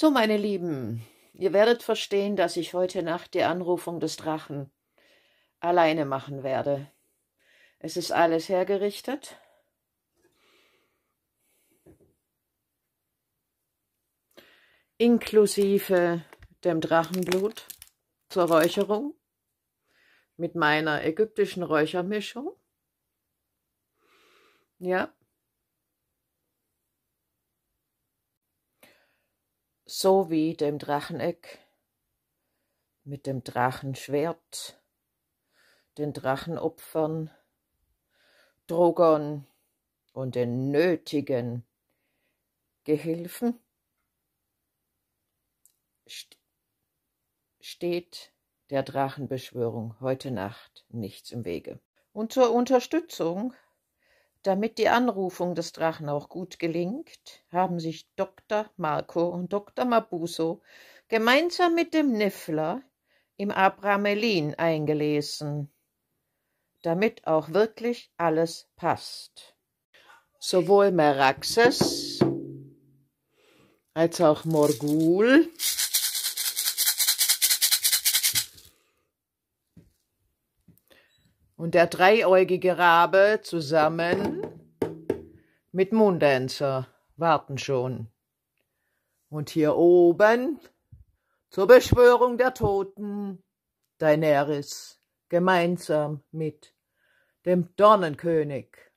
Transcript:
So, meine Lieben, ihr werdet verstehen, dass ich heute Nacht die Anrufung des Drachen alleine machen werde. Es ist alles hergerichtet. Inklusive dem Drachenblut zur Räucherung mit meiner ägyptischen Räuchermischung. Ja, so wie dem Dracheneck mit dem Drachenschwert, den Drachenopfern, Drogon und den nötigen Gehilfen steht der Drachenbeschwörung heute Nacht nichts im Wege. Und zur Unterstützung damit die Anrufung des Drachen auch gut gelingt, haben sich Dr. Marco und Dr. Mabuso gemeinsam mit dem Niffler im Abramelin eingelesen, damit auch wirklich alles passt. Sowohl Meraxes als auch Morgul und der dreieugige Rabe zusammen mit Moondancer warten schon. Und hier oben zur Beschwörung der Toten Daenerys gemeinsam mit dem Dornenkönig.